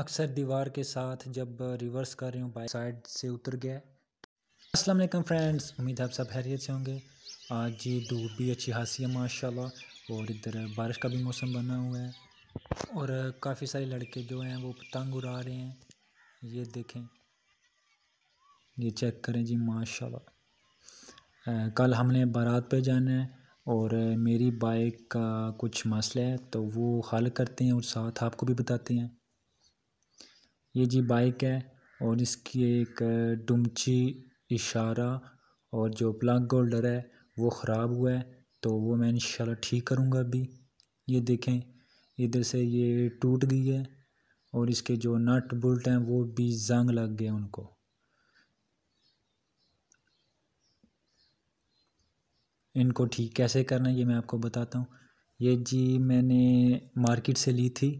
अक्सर दीवार के साथ जब रिवर्स कर रही हूँ बाइक साइड से उतर गया अस्सलाम वालेकुम फ्रेंड्स उम्मीद है आप सब हैरियत से होंगे आज जी धूप भी अच्छी खासी है माशाल्लाह और इधर बारिश का भी मौसम बना हुआ है और काफ़ी सारे लड़के जो हैं वो पतंग उड़ा रहे हैं ये देखें ये चेक करें जी माशाल्लाह कल हमने बारात पे जाना है और मेरी बाइक का कुछ मसला है तो वो हल करते हैं और साथ आपको भी बताते हैं ये जी बाइक है और इसकी एक डुमची इशारा और जो प्लग होल्डर है वो ख़राब हुआ है तो वो मैं इंशाल्लाह ठीक करूँगा अभी ये देखें इधर से ये टूट गई है और इसके जो नट बुल्ट हैं वो भी जंग लग गए उनको इनको ठीक कैसे करना है ये मैं आपको बताता हूँ ये जी मैंने मार्केट से ली थी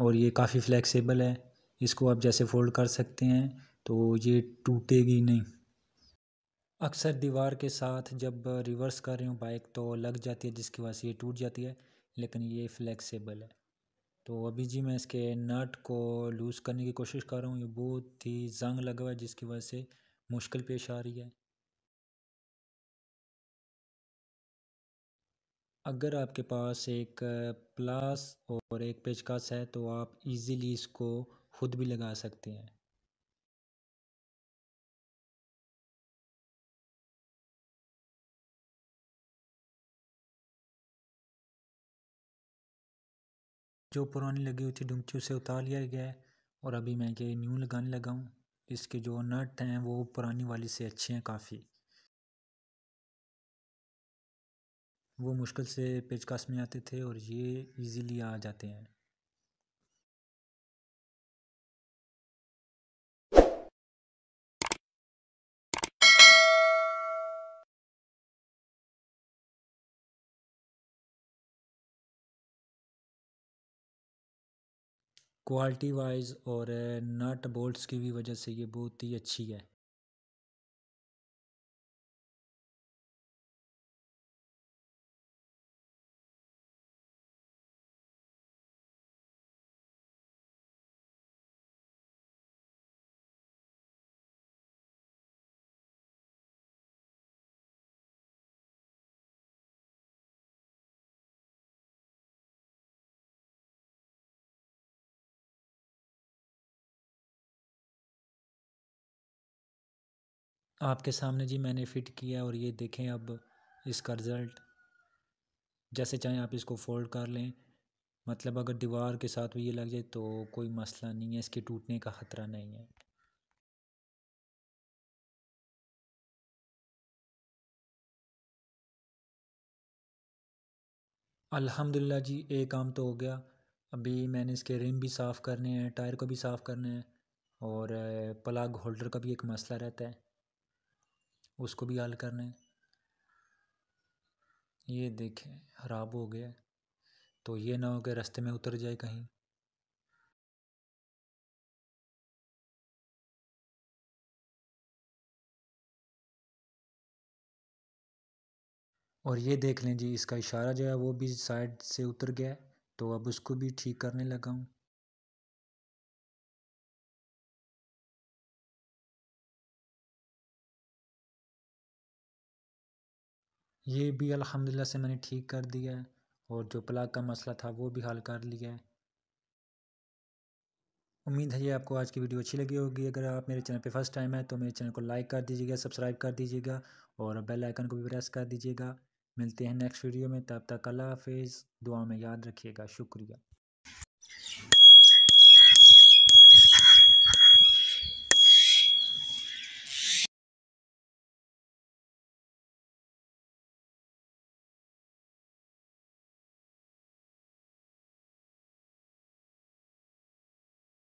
और ये काफ़ी फ्लेक्सिबल है इसको आप जैसे फ़ोल्ड कर सकते हैं तो ये टूटेगी नहीं अक्सर दीवार के साथ जब रिवर्स कर रही हूँ बाइक तो लग जाती है जिसकी वजह से ये टूट जाती है लेकिन ये फ्लेक्सिबल है तो अभी जी मैं इसके नट को लूज़ करने की कोशिश कर रहा हूँ ये बहुत ही जंग लगा हुआ है जिसकी वजह से मुश्किल पेश आ रही है अगर आपके पास एक प्लास और एक पेचकस है तो आप इजीली इसको खुद भी लगा सकते हैं जो पुरानी लगी हुई थी डुमची उसे उतार लिया गया है और अभी मैं ये न्यू लगाने लगाऊँ इसके जो नट हैं वो पुरानी वाली से अच्छे हैं काफ़ी वो मुश्किल से पेचकाश में आते थे और ये इजीली आ जाते हैं क्वालिटी वाइज और नट eh, बोल्ट्स की भी वजह से ये बहुत ही अच्छी है आपके सामने जी मैंने फ़िट किया और ये देखें अब इसका रिज़ल्ट जैसे चाहें आप इसको फोल्ड कर लें मतलब अगर दीवार के साथ भी ये लग जाए तो कोई मसला नहीं है इसके टूटने का ख़तरा नहीं है अल्हम्दुलिल्लाह जी एक काम तो हो गया अभी मैंने इसके रिम भी साफ़ करने हैं टायर को भी साफ़ करना है और प्लग होल्डर का भी एक मसला रहता है उसको भी हल कर लें ये देखें खराब हो गया तो ये ना हो गया रास्ते में उतर जाए कहीं और ये देख लें जी इसका इशारा जो है वो भी साइड से उतर गया तो अब उसको भी ठीक करने लगा हूँ ये भी अल्हम्दुलिल्लाह से मैंने ठीक कर दिया है और जो प्लग का मसला था वो भी हल कर लिया है उम्मीद है ये आपको आज की वीडियो अच्छी लगी होगी अगर आप मेरे चैनल पे फर्स्ट टाइम है तो मेरे चैनल को लाइक कर दीजिएगा सब्सक्राइब कर दीजिएगा और बेल आइकन को भी प्रेस कर दीजिएगा मिलते हैं नेक्स्ट वीडियो में तब तक अल्लाह हाफिज़ दुआ में याद रखिएगा शुक्रिया